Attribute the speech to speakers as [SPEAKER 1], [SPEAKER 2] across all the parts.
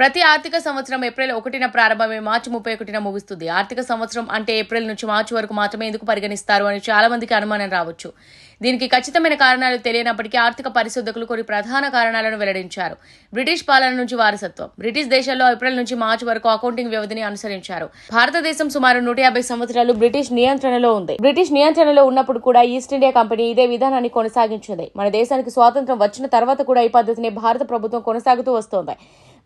[SPEAKER 1] ప్రతి ఆర్థిక సంవత్సరం ఏప్రిల్ ఒకటిన ప్రారంభమే మార్చి ముప్పై ఒకటిన ముగుస్తుంది ఆర్థిక సంవత్సరం అంటే ఏప్రిల్ నుంచి మార్చి వరకు మాత్రమే ఎందుకు పరిగణిస్తారు అని చాలా మందికి అనుమానం రావచ్చు దీనికి ఖచ్చితమైన కారణాలు తెలియనప్పటికీ ఆర్థిక పరిశోధకులు కొన్ని ప్రధాన కారణాలను వెల్లడించారు బ్రిటిష్ పాలన నుంచి వారసత్వం బ్రిటిష్ దేశాల్లో ఏప్రిల్ నుంచి మార్చి వరకు అకౌంటింగ్ వ్యవధిని అనుసరించారు భారతదేశం సుమారు నూట యాభై సంవత్సరాలు బ్రిటిష్ నియంత్రణలో ఉంది బ్రిటిష్ నియంత్రణలో ఉన్నప్పుడు కూడా ఈస్ట్ ఇండియా కంపెనీ ఇదే విధానాన్ని కొనసాగించింది మన దేశానికి స్వాతంత్రం వచ్చిన తర్వాత కూడా ఈ పద్ధతిని భారత ప్రభుత్వం కొనసాగుతూ వస్తోంది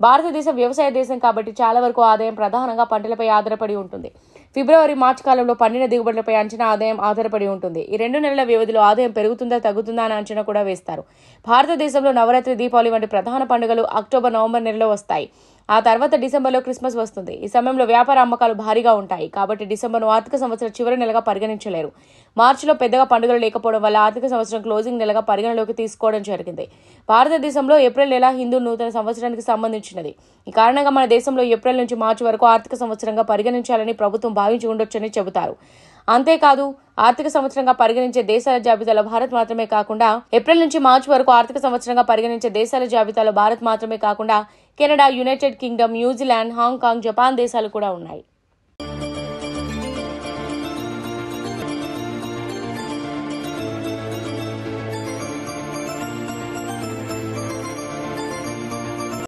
[SPEAKER 1] భారతదేశం వ్యవసాయ దేశం కాబట్టి చాలా వరకు ఆదాయం ప్రధానంగా పంటలపై ఆధారపడి ఉంటుంది ఫిబ్రవరి మార్చి కాలంలో పండిన దిగుబడులపై అంచనా ఆదాయం ఆధారపడి ఉంటుంది ఈ రెండు నెలల వ్యవధిలో ఆదాయం పెరుగుతుందా తగ్గుతుందా అని అంచనా కూడా వేస్తారు భారతదేశంలో నవరాత్రి దీపావళి వంటి ప్రధాన పండుగలు అక్టోబర్ నవంబర్ నెలలో వస్తాయి ఆ తర్వాత డిసెంబర్లో క్రిస్మస్ వస్తుంది ఈ సమయంలో వ్యాపార అమ్మకాలు భారీగా ఉంటాయి కాబట్టి డిసెంబర్ను ఆర్థిక సంవత్సరం చివరి నెలగా పరిగణించలేరు మార్చిలో పెద్దగా పండుగలు లేకపోవడం వల్ల ఆర్థిక సంవత్సరం క్లోజింగ్ నెలగా పరిగణలోకి తీసుకోవడం జరిగింది భారతదేశంలో ఏప్రిల్ నెల హిందూ నూతన సంవత్సరానికి సంబంధించినది ఈ కారణంగా మన దేశంలో ఏప్రిల్ నుంచి మార్చి వరకు ఆర్థిక సంవత్సరంగా పరిగణించాలని ప్రభుత్వం భావించి ఉండొచ్చని చెబుతారు అంతేకాదు ఆర్థిక సంవత్సరంగా పరిగణించే దేశాల జాబితాలో భారత్ మాత్రమే కాకుండా ఏప్రిల్ నుంచి మార్చి వరకు ఆర్థిక సంవత్సరంగా పరిగణించే దేశాల జాబితాలో భారత్ మాత్రమే కాకుండా Canada United Kingdom New Zealand Hong Kong Japan దేశాలు కూడా ఉన్నాయి